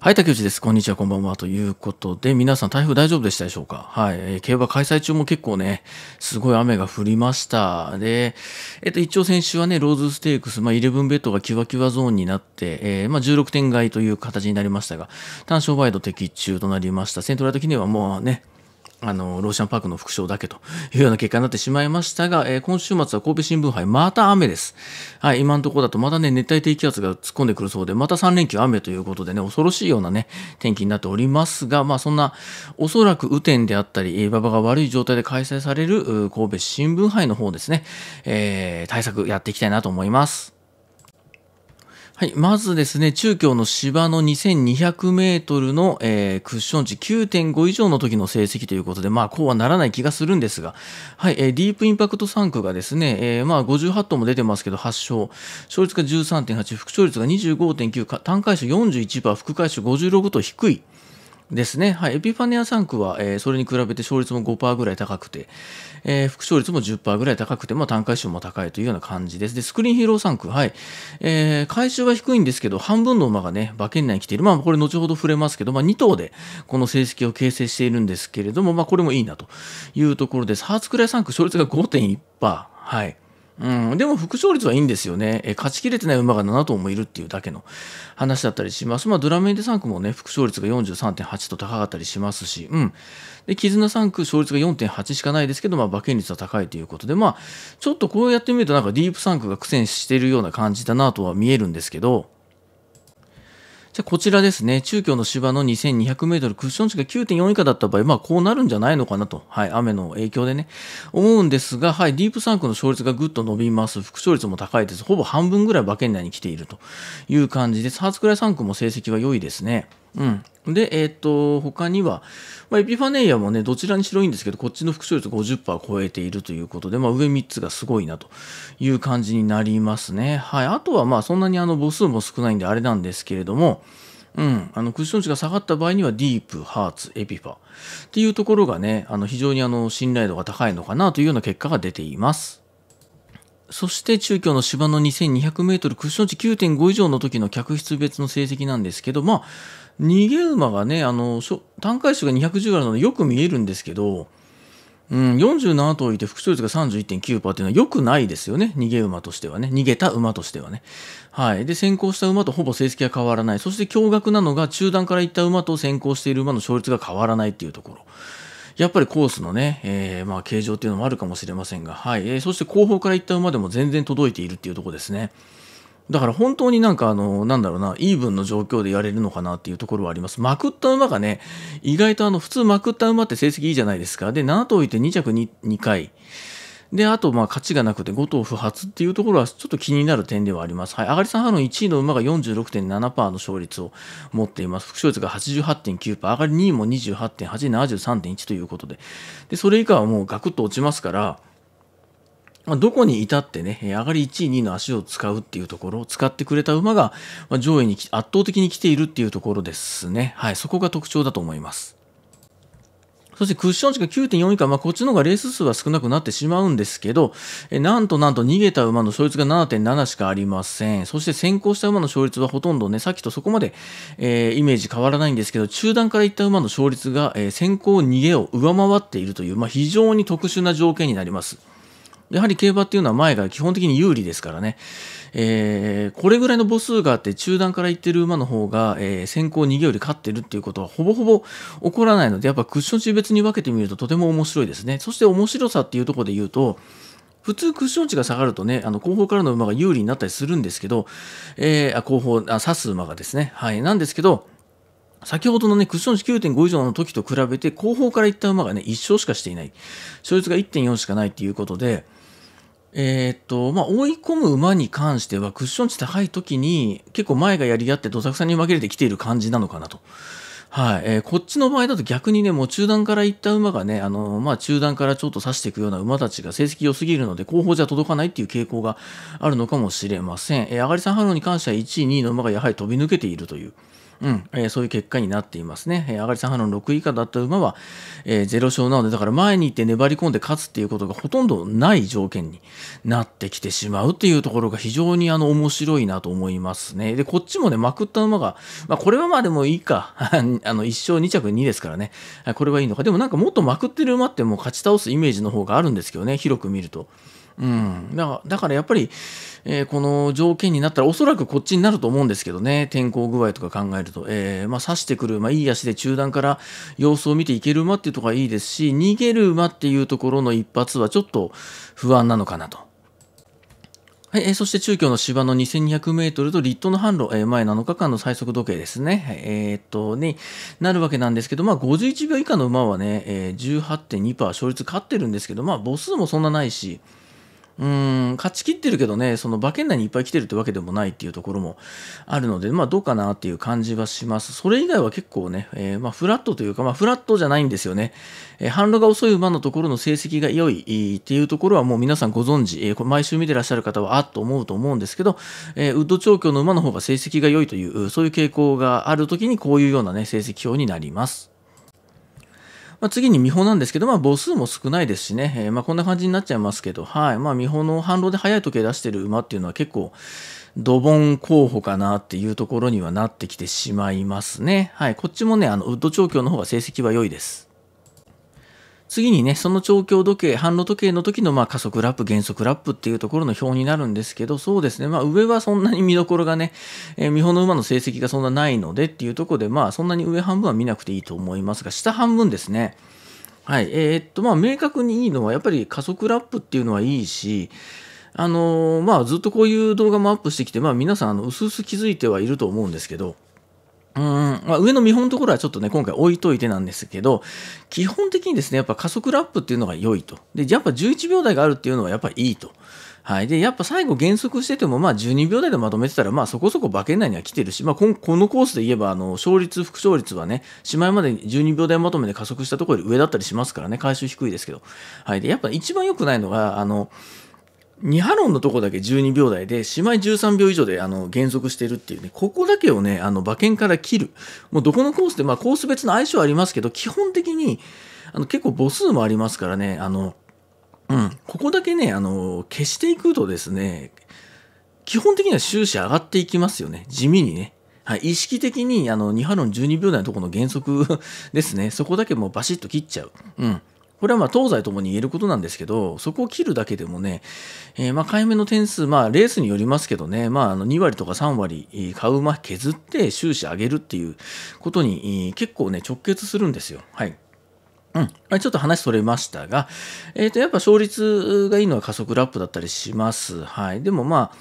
はい、竹内です。こんにちは、こんばんは。ということで、皆さん台風大丈夫でしたでしょうかはい、えー、競馬開催中も結構ね、すごい雨が降りました。で、えっ、ー、と、一応先週はね、ローズステークス、まあ、イレブンベッドがキワキワゾーンになって、えー、まあ、16点買いという形になりましたが、単勝ワイド的中となりました。セントラル的にはもうね、あの、ローシャンパークの副賞だけというような結果になってしまいましたが、えー、今週末は神戸新聞杯、また雨です。はい、今のところだとまだね、熱帯低気圧が突っ込んでくるそうで、また3連休雨ということでね、恐ろしいようなね、天気になっておりますが、まあそんな、おそらく雨天であったり、馬場が悪い状態で開催される神戸新聞杯の方ですね、えー、対策やっていきたいなと思います。はい、まずですね、中京の芝の2200メートルの、えー、クッション値9.5以上の時の成績ということで、まあ、こうはならない気がするんですが、はい、えー、ディープインパクト3区がですね、えー、まあ、58頭も出てますけど、8勝、勝率が13.8、副勝率が25.9、単回数41%、副回数56と低い。ですね。はい。エピファネア3区は、えー、それに比べて勝率も5%ぐらい高くて、えー、副勝率も10%ぐらい高くて、まあ、単回収も高いというような感じです。で、スクリーンヒーロー3区、はい。えー、回収は低いんですけど、半分の馬がね、馬券内に来ている。まあ、これ後ほど触れますけど、まあ、2頭でこの成績を形成しているんですけれども、まあ、これもいいなというところです。ハーツクライ3区、勝率が5.1%。はい。うん、でも副勝率はいいんですよね。え勝ちきれてない馬が7頭もいるっていうだけの話だったりします。まあ、ドラメンデ3区もね、副勝率が43.8と高かったりしますし、うん。で、絆3区、勝率が4.8しかないですけど、まあ、馬券率は高いということで、まあ、ちょっとこうやってみると、なんかディープ3区が苦戦しているような感じだなとは見えるんですけど、じゃこちらですね、中京の芝の2200メートル、クッション値が9.4以下だった場合、まあこうなるんじゃないのかなと、はい、雨の影響でね、思うんですが、はい、ディープサンクの勝率がぐっと伸びます。副勝率も高いです。ほぼ半分ぐらい馬券内に来ているという感じです。ハーツクラインクも成績は良いですね。うんで、えっ、と、他には、まあ、エピファネイアもね、どちらにしろいいんですけど、こっちの副賞率50%超えているということで、まあ、上3つがすごいなという感じになりますね。はい。あとは、まあ、そんなにあの、母数も少ないんで、あれなんですけれども、うん、あのクッション値が下がった場合にはディープ、ハーツ、エピファっていうところがね、あの非常にあの信頼度が高いのかなというような結果が出ています。そして中京の芝の2200メートルクッション値9.5以上の時の客室別の成績なんですけど、まあ、逃げ馬がね、あの、単回数が210あるのでよく見えるんですけど、うん、47頭いて副勝率が31.9%っていうのは良くないですよね。逃げ馬としてはね。逃げた馬としてはね。はい。で、先行した馬とほぼ成績が変わらない。そして驚愕なのが中段から行った馬と先行している馬の勝率が変わらないっていうところ。やっぱりコースのね、えー、まあ形状っていうのもあるかもしれませんが、はい。えー、そして後方から行った馬でも全然届いているっていうところですね。だから本当になんかあの、なんだろうな、イーブンの状況でやれるのかなっていうところはあります。まくった馬がね、意外とあの、普通まくった馬って成績いいじゃないですか。で、7頭いて2着 2, 2回。で、あと、まあ、勝ちがなくて5頭不発っていうところはちょっと気になる点ではあります。はい。上がり3んの1位の馬が46.7%の勝率を持っています。副勝率が88.9%、上がり2位も28.8、73.1ということで。で、それ以下はもうガクッと落ちますから、まどこに至ってね、上がり1位、2位の足を使うっていうところ、使ってくれた馬が上位に圧倒的に来ているっていうところですね。はい、そこが特徴だと思います。そしてクッション値が9.4以下、まあ、こっちの方がレース数は少なくなってしまうんですけど、えなんとなんと逃げた馬の勝率が7.7しかありません。そして先行した馬の勝率はほとんどね、さっきとそこまで、えー、イメージ変わらないんですけど、中段からいった馬の勝率が、えー、先行逃げを上回っているという、まあ、非常に特殊な条件になります。やはり競馬っていうのは前が基本的に有利ですからね、えー、これぐらいの母数があって中段から行ってる馬の方が、えー、先行逃げより勝ってるっていうことはほぼほぼ起こらないのでやっぱクッション値別に分けてみるととても面白いですねそして面白さっていうところで言うと普通クッション値が下がるとね、あの後方からの馬が有利になったりするんですけど、えー、あ後方あ、刺す馬がですね、はい、なんですけど、先ほどのね、クッション値9.5以上の時と比べて、後方からいった馬がね、1勝しかしていない。勝率が1.4しかないっていうことで、えー、っと、まあ、追い込む馬に関しては、クッション値高い時に、結構前がやり合ってどさくさに紛れてきている感じなのかなと。はい、えー、こっちの場合だと逆にね、もう中段から行った馬がね、あのまあ、中段からちょっと差していくような馬たちが成績良すぎるので、後方じゃ届かないっていう傾向があるのかもしれません。えー、上がりさんハローに関しては1位、2位の馬がやはり飛び抜けているという。うん、えー、そういう結果になっていますね。えー、がり3半の6位以下だった馬は、えー、0勝なので、だから前に行って粘り込んで勝つっていうことがほとんどない条件になってきてしまうっていうところが非常にあの面白いなと思いますね。で、こっちもね、まくった馬が、まあ、これはまあでもいいか。あの、1勝2着2ですからね。これはいいのか。でもなんかもっとまくってる馬ってもう勝ち倒すイメージの方があるんですけどね、広く見ると。うん、だからだからやっぱり、えー、この条件になったらおそらくこっちになると思うんですけどね天候具合とか考えると、えーまあ、刺してくる、まあ、いい足で中段から様子を見ていける馬っていうところがいいですし逃げる馬っていうところの一発はちょっと不安なのかなと。はい、えー、そして中京の芝の2200メートルと立東の販路、えー、前7日間の最速時計ですね。えー、っと、に、ね、なるわけなんですけど、まあ、51秒以下の馬はね、えー、18.2%勝率勝ってるんですけど、まあ、母数もそんなないし、うん勝ちきってるけどね、その馬券内にいっぱい来てるってわけでもないっていうところもあるので、まあ、どうかなっていう感じはします。それ以外は結構ね、えー、まあ、フラットというか、まあ、フラットじゃないんですよね。えー、反路が遅い馬のところの成績が良いっていうところはもう皆さんご存知、えー、毎週見てらっしゃる方はあっと思うと思うんですけど、えウッド調教の馬の方が成績が良いという、そういう傾向があるときにこういうようなね、成績表になります。まあ、次に見本なんですけど、まあ、母数も少ないですしね、えー、まあ、こんな感じになっちゃいますけど、はい。まあ、見本の反動で速い時計出してる馬っていうのは結構、ドボン候補かなっていうところにはなってきてしまいますね。はい。こっちもね、あの、ウッド調教の方が成績は良いです。次にね、その調教時計、反路時計の時のまあ加速ラップ、減速ラップっていうところの表になるんですけど、そうですね、まあ、上はそんなに見どころがね、えー、見本の馬の成績がそんなないのでっていうところで、まあそんなに上半分は見なくていいと思いますが、下半分ですね。はい。えー、っと、まあ明確にいいのは、やっぱり加速ラップっていうのはいいし、あのー、まあずっとこういう動画もアップしてきて、まあ皆さん、うすうす気づいてはいると思うんですけど、うん、まあ、上の見本のところはちょっとね、今回置いといてなんですけど、基本的にですね、やっぱ加速ラップっていうのが良いと。で、やっぱ11秒台があるっていうのはやっぱいいと。はい。で、やっぱ最後減速してても、まあ12秒台でまとめてたら、まあそこそこ馬券内には来てるし、まあこのコースで言えば、あの、勝率、副勝率はね、しまいまで12秒台まとめで加速したところより上だったりしますからね、回収低いですけど。はい。で、やっぱ一番良くないのが、あの、2波論のとこだけ12秒台で、しまい13秒以上であの減速してるっていうね、ここだけをね、あの馬券から切る。もうどこのコースで、まあコース別の相性ありますけど、基本的にあの結構母数もありますからね、あの、うん、ここだけね、あの、消していくとですね、基本的には終始上がっていきますよね。地味にね。はい、意識的にあの2波論12秒台のところの減速ですね。そこだけもうバシッと切っちゃう。うん。これはまあ東西ともに言えることなんですけど、そこを切るだけでもね、えー、まあ買い目の点数、まあレースによりますけどね、まああの2割とか3割買う馬削って収支上げるっていうことに結構ね直結するんですよ。はい。うん、ちょっと話それましたが、えー、と、やっぱ勝率がいいのは加速ラップだったりします。はい。でもまあ、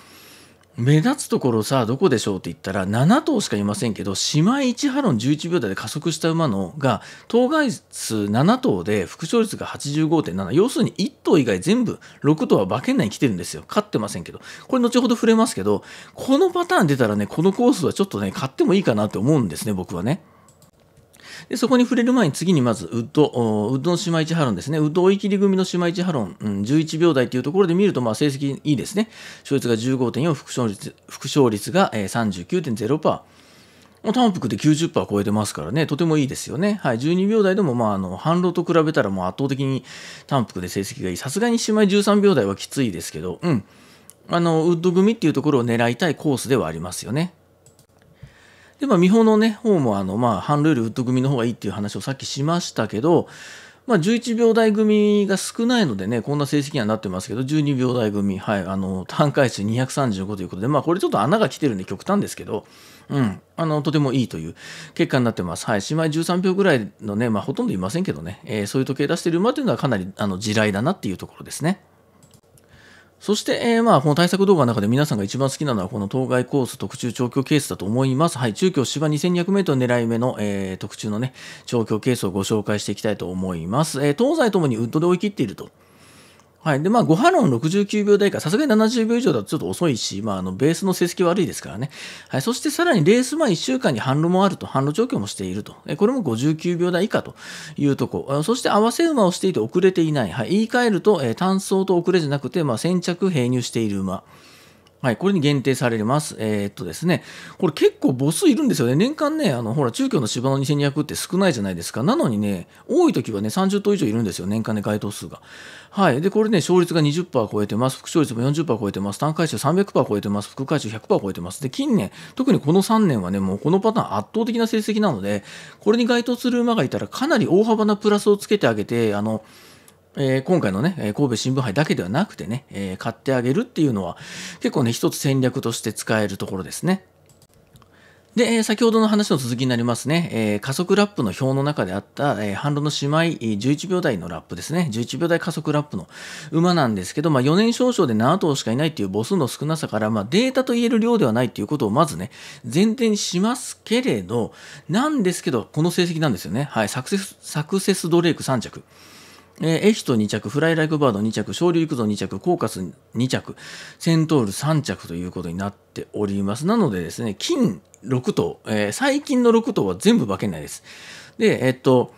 目立つところさどこでしょうって言ったら7頭しかいませんけど姉妹1ハロン11秒台で加速した馬のが当該数7頭で副勝率が85.7要するに1頭以外全部6頭は馬券内に来てるんですよ勝ってませんけどこれ後ほど触れますけどこのパターン出たらねこのコースはちょっとね買ってもいいかなって思うんですね僕はね。で、そこに触れる前に次にまず、ウッド、ウッドの島市ハロンですね。ウッド追い切り組の島市ハロン、うん、11秒台というところで見ると、まあ、成績いいですね。勝率が15.4、副勝率、副勝率が、えー、39.0%。単服で90%超えてますからね、とてもいいですよね。はい、12秒台でも、まあ、あの、反論と比べたらもう圧倒的に単服で成績がいい。さすがに姉妹13秒台はきついですけど、うん。あの、ウッド組っていうところを狙いたいコースではありますよね。で、まあ、見本のね、方も、あの、まあ、半ルールウッド組の方がいいっていう話をさっきしましたけど、まあ、11秒台組が少ないのでね、こんな成績にはなってますけど、12秒台組、はい、あの、単回数235ということで、まあ、これちょっと穴が来てるんで極端ですけど、うん、あの、とてもいいという結果になってます。はい、姉妹13秒ぐらいのね、まあ、ほとんどいませんけどね、えー、そういう時計出してる馬というのはかなり、あの、地雷だなっていうところですね。そして、えー、まあ、この対策動画の中で皆さんが一番好きなのは、この当該コース特注調教ケースだと思います。はい、中距芝 2200m 狙い目の、えー、特注のね、調教ケースをご紹介していきたいと思います。えー、東西ともにウッドで追い切っていると。はい。で、まあ、ご反論69秒台以下、さすがに70秒以上だとちょっと遅いし、まあ、あの、ベースの成績悪いですからね。はい。そしてさらにレース前1週間に反論もあると、反論調況もしていると。え、これも59秒台以下というとこ。そして合わせ馬をしていて遅れていない。はい。言い換えると、え単走と遅れじゃなくて、まあ、先着併入している馬。はい、これに限定されます。えー、っとですね、これ結構母数いるんですよね。年間ね、あの、ほら、中京の芝の2200って少ないじゃないですか。なのにね、多い時はね、30頭以上いるんですよ。年間で、ね、該当数が。はい。で、これね、勝率が20%超えてます。副勝率も40%超えてます。単回数300%超えてます。副回収100%超えてます。で、近年、特にこの3年はね、もうこのパターン圧倒的な成績なので、これに該当する馬がいたらかなり大幅なプラスをつけてあげて、あの、えー、今回のね、神戸新聞杯だけではなくてね、えー、買ってあげるっていうのは、結構ね、一つ戦略として使えるところですね。で、先ほどの話の続きになりますね。え加速ラップの表の中であった、え反論の姉妹、11秒台のラップですね。11秒台加速ラップの馬なんですけど、まあ、4年少々で7頭しかいないっていう母数の少なさから、まあ、データと言える量ではないっていうことをまずね、前提にしますけれど、なんですけど、この成績なんですよね。はい、サクセス、サクセスドレイク3着。えー、エヒト2着、フライライクバード2着、昇竜陸道2着、コーカス2着、セントール3着ということになっております。なのでですね、金6頭、えー、最近の6頭は全部化けないです。で、えっと、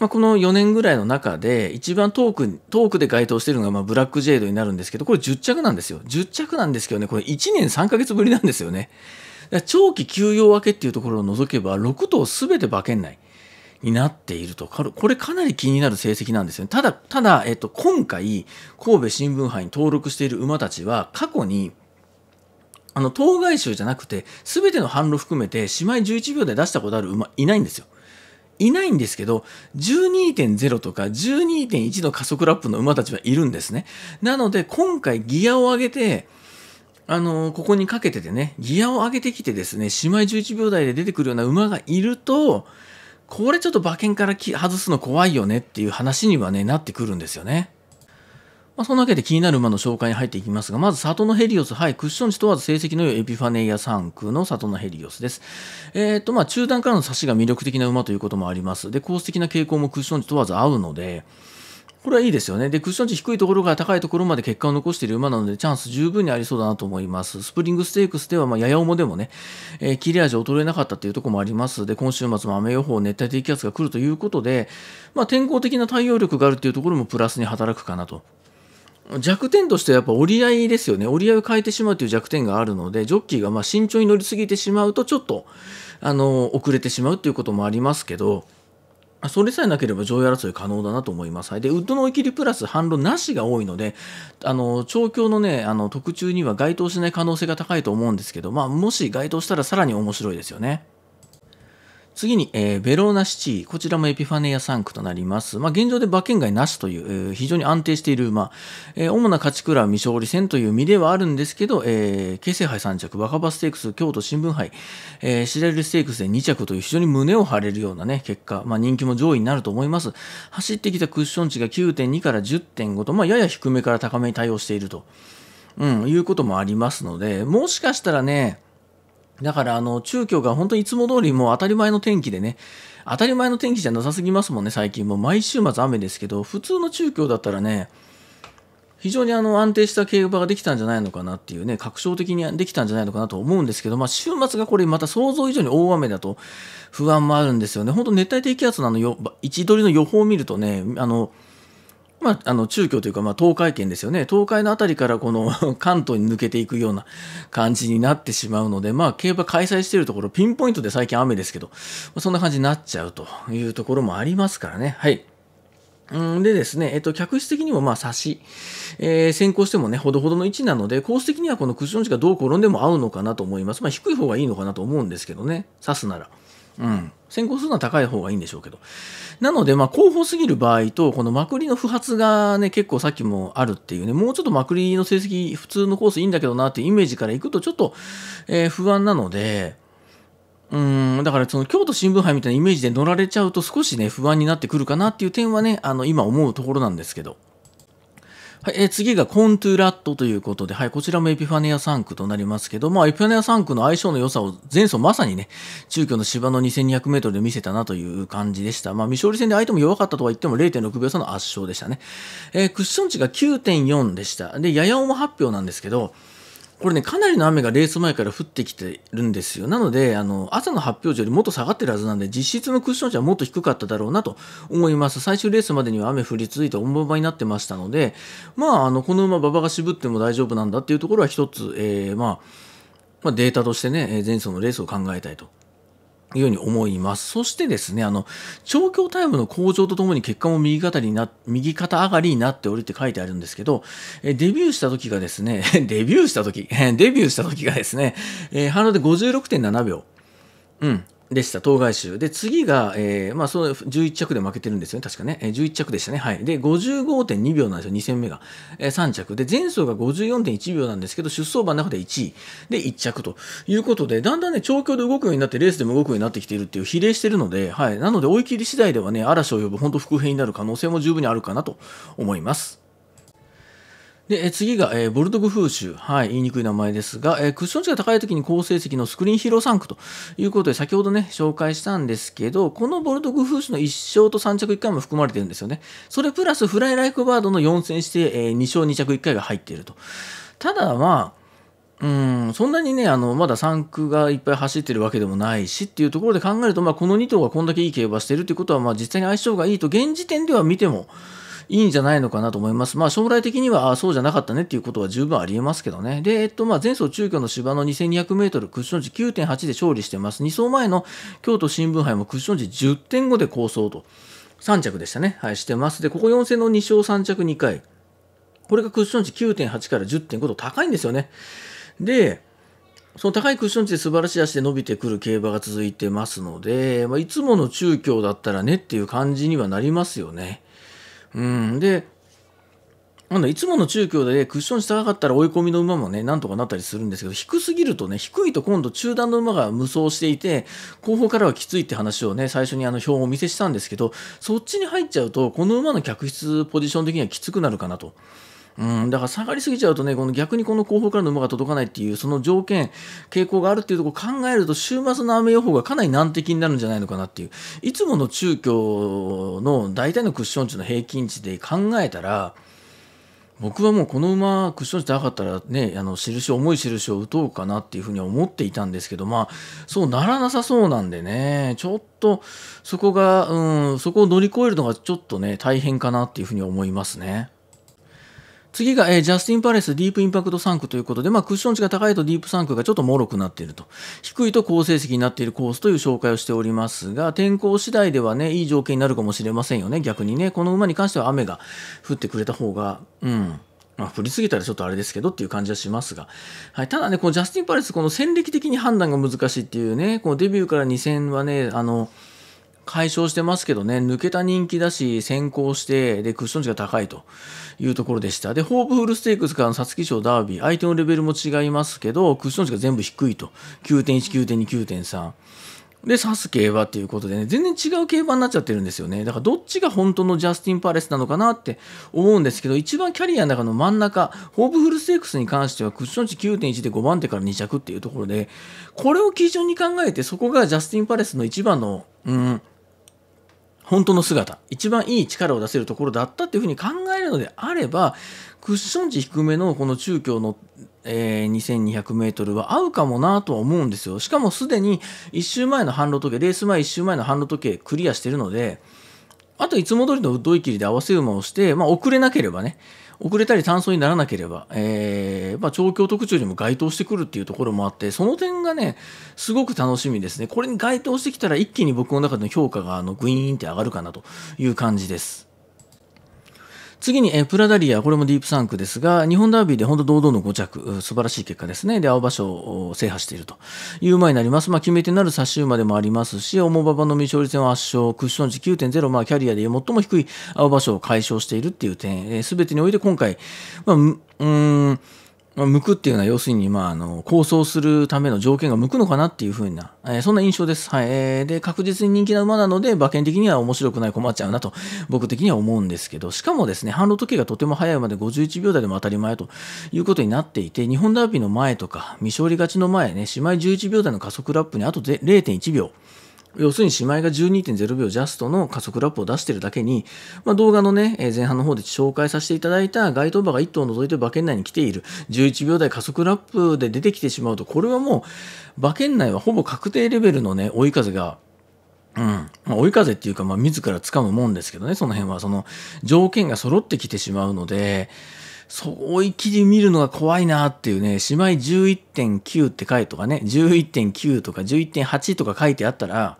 まあ、この4年ぐらいの中で、一番トーク、トークで該当しているのが、まあ、ブラックジェイドになるんですけど、これ10着なんですよ。10着なんですけどね、これ1年3ヶ月ぶりなんですよね。長期休養明けっていうところを除けば、6頭すべて化けない。になっていると、これかなり気になる成績なんですよね。ただ、ただ、えっと、今回、神戸新聞杯に登録している馬たちは、過去に、あの、当該集じゃなくて、すべての販路含めて、姉妹11秒で出したことある馬、いないんですよ。いないんですけど、12.0とか12.1の加速ラップの馬たちはいるんですね。なので、今回ギアを上げて、あのー、ここにかけててね、ギアを上げてきてですね、姉妹11秒台で出てくるような馬がいると、これちょっと馬券から外すの怖いよねっていう話にはね、なってくるんですよね。まあ、そんなわけで気になる馬の紹介に入っていきますが、まず、里のヘリオス、はい、クッション値問わず成績の良いエピファネイア3区の里のヘリオスです。えっ、と、まあ、中段からの差しが魅力的な馬ということもあります。で、コース的な傾向もクッション値問わず合うので、これはいいですよね。で、クッション値低いところから高いところまで結果を残している馬なので、チャンス十分にありそうだなと思います。スプリングステークスでは、まあ、やや重でもね、えー、切れ味衰えなかったというところもありますで、今週末も雨予報、熱帯低気圧が来るということで、まあ、天候的な対応力があるというところもプラスに働くかなと。弱点としてはやっぱ折り合いですよね。折り合いを変えてしまうという弱点があるので、ジョッキーがま慎重に乗りすぎてしまうと、ちょっと、あの、遅れてしまうということもありますけど、それさえなければ上位争い可能だなと思います。はい、で、ウッドの追い切りプラス反論なしが多いので、あの、調教のね、あの、特注には該当しない可能性が高いと思うんですけど、まあ、もし該当したらさらに面白いですよね。次に、えー、ベローナシティ。こちらもエピファネア産区となります。まあ、現状で馬券外なしという、えー、非常に安定している馬。えー、主な勝ち倉未勝利戦という身ではあるんですけど、えー、京成杯3着、若葉ステークス、京都新聞杯、えー、シレルステークスで2着という非常に胸を張れるようなね、結果。まあ、人気も上位になると思います。走ってきたクッション値が9.2から10.5と、まあ、やや低めから高めに対応していると。うん、いうこともありますので、もしかしたらね、だからあの中京が本当にいつも通りもう当たり前の天気でね当たり前の天気じゃなさすぎますもんね最近もう毎週末雨ですけど普通の中京だったらね非常にあの安定した競馬ができたんじゃないのかなっていうね、確証的にできたんじゃないのかなと思うんですけど、まあ、週末がこれまた想像以上に大雨だと不安もあるんですよね。本当熱帯低気圧のあのよ位置取りの予報を見るとね、あのまあ、あの中京というか、まあ、東海圏ですよね東海の辺りからこの 関東に抜けていくような感じになってしまうので、まあ、競馬開催しているところピンポイントで最近雨ですけど、そんな感じになっちゃうというところもありますからね。はいうんでですね、えっと、客室的にもまあ差し、えー、先行してもね、ほどほどの位置なので、コース的にはこのクッション値がどう転んでも合うのかなと思います。まあ、低い方がいいのかなと思うんですけどね、刺すなら。うん。先行するのは高い方がいいんでしょうけど。なので、まあ、後方すぎる場合と、このまくりの不発がね、結構さっきもあるっていうね、もうちょっとまくりの成績、普通のコースいいんだけどなっていうイメージからいくと、ちょっと、えー、不安なので、うん、だからその京都新聞杯みたいなイメージで乗られちゃうと少しね、不安になってくるかなっていう点はね、あの、今思うところなんですけど。はい、えー、次がコントゥラットということで、はい、こちらもエピファネア3区となりますけど、まあ、エピファネア3区の相性の良さを前走まさにね、中距の芝の2200メートルで見せたなという感じでした。まあ、未勝利戦で相手も弱かったとは言っても0.6秒差の圧勝でしたね。えー、クッション値が9.4でした。で、やや重発表なんですけど、これね、かなりの雨がレース前から降ってきてるんですよ。なので、あの、朝の発表時よりもっと下がってるはずなんで、実質のクッション値はもっと低かっただろうなと思います。最終レースまでには雨降り続いて重場になってましたので、まあ、あの、この馬、馬場が渋っても大丈夫なんだっていうところは一つ、えー、まあ、まあ、データとしてね、前走のレースを考えたいというように思います。そしてですね、あの、調教タイムの向上とともに結果も右肩にな、右肩上がりになっておるって書いてあるんですけど、えデビューした時がですね、デビューした時、デビューした時がですね、えー、反応で56.7秒。うん。でした、当該集。で、次が、えー、まあ、その11着で負けてるんですよね、確かね。えー、11着でしたね。はい。で、55.2秒なんですよ、2戦目が。えー、3着。で、前走が54.1秒なんですけど、出走馬の中で1位。で、1着ということで、だんだんね、調教で動くようになって、レースでも動くようになってきているっていう、比例してるので、はい。なので、追い切り次第ではね、嵐を呼ぶ、本当、復編になる可能性も十分にあるかなと思います。で、え次が、えー、ボルトグ風習。はい、言いにくい名前ですが、えー、クッション値が高い時に好成績のスクリーンヒーロー3区ということで、先ほどね、紹介したんですけど、このボルトグ風習の1勝と3着1回も含まれてるんですよね。それプラスフライライクバードの4戦して、えー、2勝2着1回が入っていると。ただまあ、うん、そんなにね、あの、まだ3区がいっぱい走ってるわけでもないしっていうところで考えると、まあ、この2頭がこんだけいい競馬してるってことは、まあ、実際に相性がいいと、現時点では見ても、いいんじゃないのかなと思います。まあ、将来的には、あそうじゃなかったねっていうことは十分ありえますけどね。で、えっと、まあ、前走中京の芝の2200メートル、クッション値9.8で勝利してます。2走前の京都新聞杯もクッション値10.5で構想と。3着でしたね。はい、してます。で、ここ4戦の2勝3着2回。これがクッション値9.8から10.5度高いんですよね。で、その高いクッション値で素晴らしい足で伸びてくる競馬が続いてますので、まあ、いつもの中京だったらねっていう感じにはなりますよね。うん、でなんだいつもの中京でクッションしたかったら追い込みの馬もね、なんとかなったりするんですけど、低すぎるとね、低いと今度中段の馬が無双していて、後方からはきついって話をね、最初にあの表をお見せしたんですけど、そっちに入っちゃうと、この馬の客室ポジション的にはきつくなるかなと。うん、だから下がりすぎちゃうとね、この逆にこの後方からの馬が届かないっていう、その条件、傾向があるっていうところを考えると、週末の雨予報がかなり難敵になるんじゃないのかなっていう、いつもの中京の大体のクッション値の平均値で考えたら、僕はもうこの馬、クッション値高かったらね、あの、印、重い印を打とうかなっていうふうに思っていたんですけど、まあ、そうならなさそうなんでね、ちょっと、そこが、うん、そこを乗り越えるのがちょっとね、大変かなっていうふうに思いますね。次が、えー、ジャスティン・パレス、ディープインパクト3区ということで、まあ、クッション値が高いとディープ3区がちょっと脆くなっていると、低いと好成績になっているコースという紹介をしておりますが、天候次第ではね、いい条件になるかもしれませんよね、逆にね、この馬に関しては雨が降ってくれた方が、うん。まあ、降りすぎたらちょっとあれですけどっていう感じはしますが、はい、ただね、このジャスティン・パレス、この戦歴的に判断が難しいっていうね、このデビューから2 0 0 0はね、あの、解消してますけどね、抜けた人気だし、先行して、で、クッション値が高いというところでした。で、ホープフルステークスからの皐月賞ダービー、相手のレベルも違いますけど、クッション値が全部低いと。9.1、9.2、9.3。で、サす競馬っていうことでね、全然違う競馬になっちゃってるんですよね。だからどっちが本当のジャスティン・パレスなのかなって思うんですけど、一番キャリアの中の真ん中、ホープフルステークスに関してはクッション値9.1で5番手から2着っていうところで、これを基準に考えて、そこがジャスティン・パレスの一番の、うん、本当の姿、一番いい力を出せるところだったっていうふうに考えるのであれば、クッション値低めのこの中京の、えー、2200メートルは合うかもなとは思うんですよ。しかもすでに1周前の反路時計、レース前1周前の反路時計クリアしてるので、あといつも通りのドイ切りで合わせ馬をして、まあ遅れなければね、遅れたり単走にならなければ、えー、まあ、調教特注にも該当してくるっていうところもあって、その点がね、すごく楽しみですね。これに該当してきたら一気に僕の中での評価があのグイーンって上がるかなという感じです。次に、えプラダリア、これもディープサンクですが、日本ダービーで本当堂々の5着、素晴らしい結果ですね。で、青葉賞を制覇しているという馬になります。まあ、決め手なる差し馬でもありますし、重馬場の未勝利戦は圧勝、クッション値9.0、まあ、キャリアで最も低い青葉賞を解消しているっていう点、す、え、べ、てにおいて今回、まあ、うん、まあ、向くっていうのは要するに、まあ、あの構想するための条件が向くのかなっていうふうな、えー、そんな印象です、はいえー、で確実に人気な馬なので馬券的には面白くない困っちゃうなと僕的には思うんですけどしかもですね反路時計がとても早いまで51秒台でも当たり前ということになっていて日本ダービーの前とか未勝利勝ちの前ね姉妹11秒台の加速ラップにあと0.1秒要するに姉妹が12.0秒ジャストの加速ラップを出してるだけに、まあ、動画のね、え前半の方で紹介させていただいた該当馬が1頭を除いて馬券内に来ている11秒台加速ラップで出てきてしまうと、これはもう馬券内はほぼ確定レベルのね、追い風がうんまあ、追い風っていうか、まあ、自ら掴むもんですけどね、その辺は。その、条件が揃ってきてしまうので、そうい切り見るのが怖いなっていうね、姉妹11.9って書いとかね、11.9とか11.8とか書いてあったら、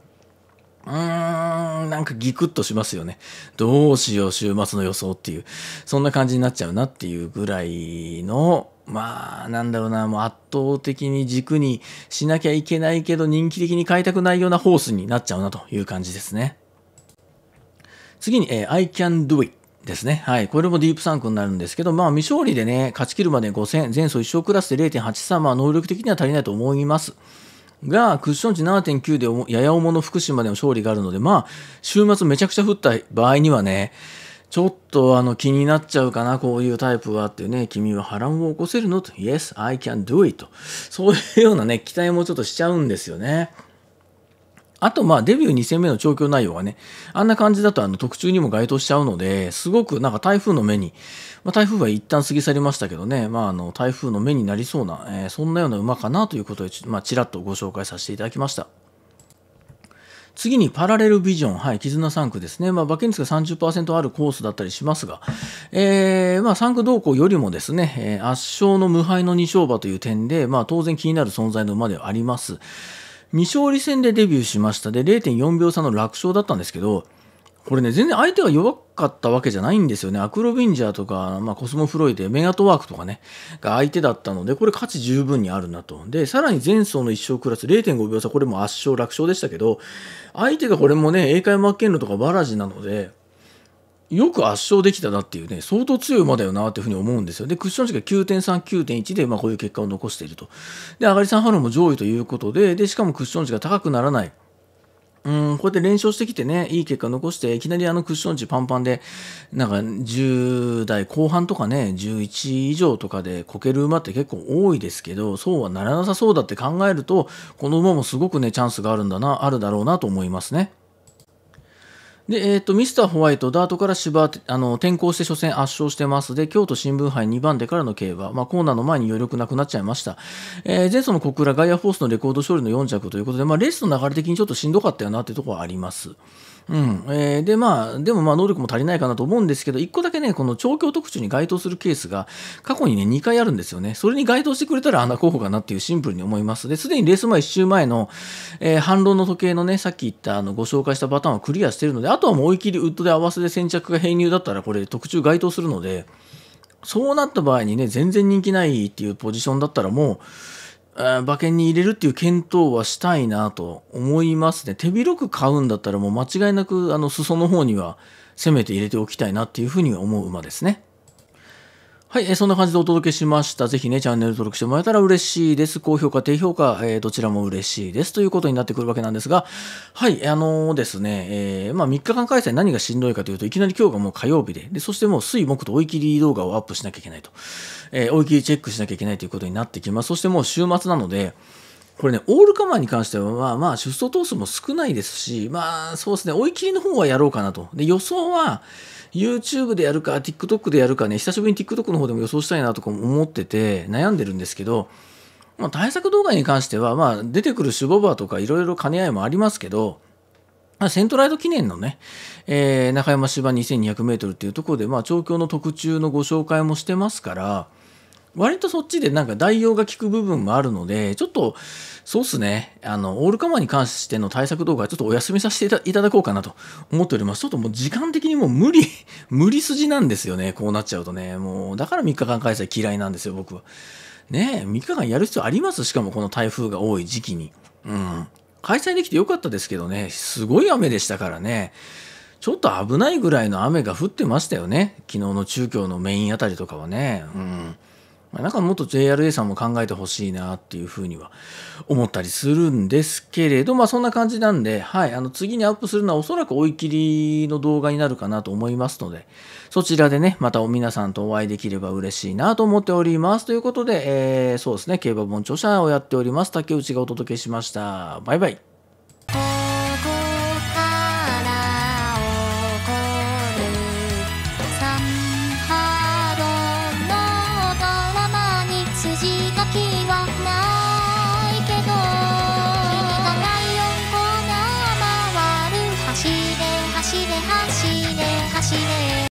うーん、なんかギクッとしますよね。どうしよう、週末の予想っていう。そんな感じになっちゃうなっていうぐらいの、まあ、なんだろうな、もう圧倒的に軸にしなきゃいけないけど、人気的に買いたくないようなホースになっちゃうなという感じですね。次に、えー、I can do it。ですね。はい。これもディープサンクになるんですけど、まあ未勝利でね、勝ち切るまで5000、前走1勝クラスで0.83、まあ能力的には足りないと思います。がクッション値7.9でやや重の福島での勝利があるので、まあ、週末めちゃくちゃ降った場合にはね、ちょっとあの気になっちゃうかな、こういうタイプはってね、君は波乱を起こせるのと、Yes, I can do it と、そういうようなね、期待もちょっとしちゃうんですよね。あと、まあ、デビュー2戦目の調教内容はね、あんな感じだと、あの、特注にも該当しちゃうので、すごく、なんか台風の目に、まあ、台風は一旦過ぎ去りましたけどね、まあ、あの、台風の目になりそうな、えー、そんなような馬かなということで、まあ、ちらっとご紹介させていただきました。次にパラレルビジョン、はい、絆3区ですね。まあ、馬券率が30%あるコースだったりしますが、えー、まあ、3区同行よりもですね、え圧勝の無敗の2勝馬という点で、まあ、当然気になる存在の馬ではあります。未勝利戦でデビューしましたで0.4秒差の楽勝だったんですけどこれね全然相手が弱かったわけじゃないんですよねアクロビンジャーとか、まあ、コスモフロイデメガトワークとかねが相手だったのでこれ価値十分にあるなとでさらに前走の1勝クラス0.5秒差これも圧勝楽勝でしたけど相手がこれもね英会マッケンロとかバラジなのでよく圧勝できたなっていうね、相当強い馬だよなていうふうに思うんですよ。で、クッション値が9.3、9.1で、まあ、こういう結果を残していると。で、上がり3ハローも上位ということで、で、しかもクッション値が高くならない。うん、こうやって連勝してきてね、いい結果残して、いきなりあのクッション値パンパンで、なんか10代後半とかね、11以上とかでこける馬って結構多いですけど、そうはならなさそうだって考えると、この馬もすごくね、チャンスがあるんだな、あるだろうなと思いますね。で、えっ、ー、と、ミスターホワイト、ダートから芝、あの、転向して初戦圧勝してますで、京都新聞杯2番手からの競馬、まあ、コーナーの前に余力なくなっちゃいました。えー、前走の小倉、ガイアフォースのレコード勝利の4着ということで、まあ、レースの流れ的にちょっとしんどかったよなっていうところはあります。うんえー、でまあ、でもまあ能力も足りないかなと思うんですけど、1個だけね、この調教特注に該当するケースが過去にね、2回あるんですよね。それに該当してくれたら穴候補かなっていうシンプルに思います。で、すでにレース前1周前の、えー、反論の時計のね、さっき言ったあのご紹介したパターンをクリアしてるので、あとはもう追い切りウッドで合わせで先着が編入だったら、これ特注該当するので、そうなった場合にね、全然人気ないっていうポジションだったらもう、馬券に入れるっていう検討はしたいなと思いますね。手広く買うんだったらもう間違いなくあの裾の方には攻めて入れておきたいなっていうふうに思う馬ですね。はい、えー、そんな感じでお届けしました。ぜひね、チャンネル登録してもらえたら嬉しいです。高評価、低評価、えー、どちらも嬉しいです。ということになってくるわけなんですが、はい、あのー、ですね、えー、まあ、3日間開催何がしんどいかというと、いきなり今日がもう火曜日で、でそしてもう水木と追い切り動画をアップしなきゃいけないと、え追い切りチェックしなきゃいけないということになってきます。そしてもう週末なので、これね、オールカマーに関しては、まあまあ、出走頭数も少ないですし、まあ、そうですね、追い切りの方はやろうかなと。で、予想は、YouTube でやるか TikTok でやるかね久しぶりに TikTok の方でも予想したいなとか思ってて悩んでるんですけど、まあ、対策動画に関しては、まあ、出てくるシュボバーとかいろいろ兼ね合いもありますけどセントライド記念のね、えー、中山芝 2200m っていうところで、まあ、調教の特注のご紹介もしてますから、割とそっちでなんか代用が効く部分もあるので、ちょっと、そうっすね、あの、オールカマーに関しての対策動画、ちょっとお休みさせていただこうかなと思っております。ちょっともう時間的にもう無理、無理筋なんですよね、こうなっちゃうとね。もう、だから3日間開催嫌いなんですよ、僕は。ねえ、3日間やる必要ありますしかもこの台風が多い時期に。うん。開催できてよかったですけどね、すごい雨でしたからね。ちょっと危ないぐらいの雨が降ってましたよね。昨日の中京のメインあたりとかはね。うん。まなんかもっと JRA さんも考えてほしいなっていうふうには思ったりするんですけれど、まあそんな感じなんで、はい、あの次にアップするのはおそらく追い切りの動画になるかなと思いますので、そちらでね、また皆さんとお会いできれば嬉しいなと思っております。ということで、えー、そうですね、競馬本庁舎をやっております。竹内がお届けしました。バイバイ。